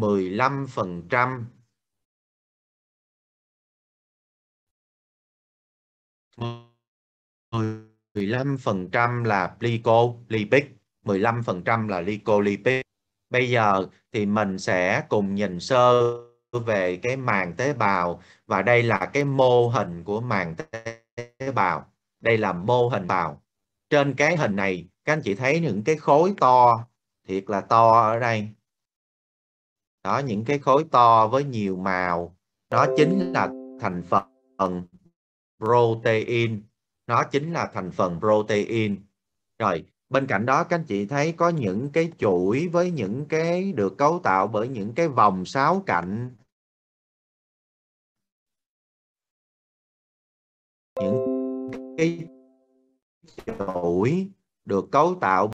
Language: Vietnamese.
15% mười lăm phần trăm là glycolipid, 15% là glycolipid. Bây giờ thì mình sẽ cùng nhìn sơ về cái màng tế bào và đây là cái mô hình của màng tế bào. Đây là mô hình bào. Trên cái hình này các anh chị thấy những cái khối to, thiệt là to ở đây đó những cái khối to với nhiều màu nó chính là thành phần protein nó chính là thành phần protein rồi bên cạnh đó các anh chị thấy có những cái chuỗi với những cái được cấu tạo bởi những cái vòng sáu cạnh những cái chuỗi được cấu tạo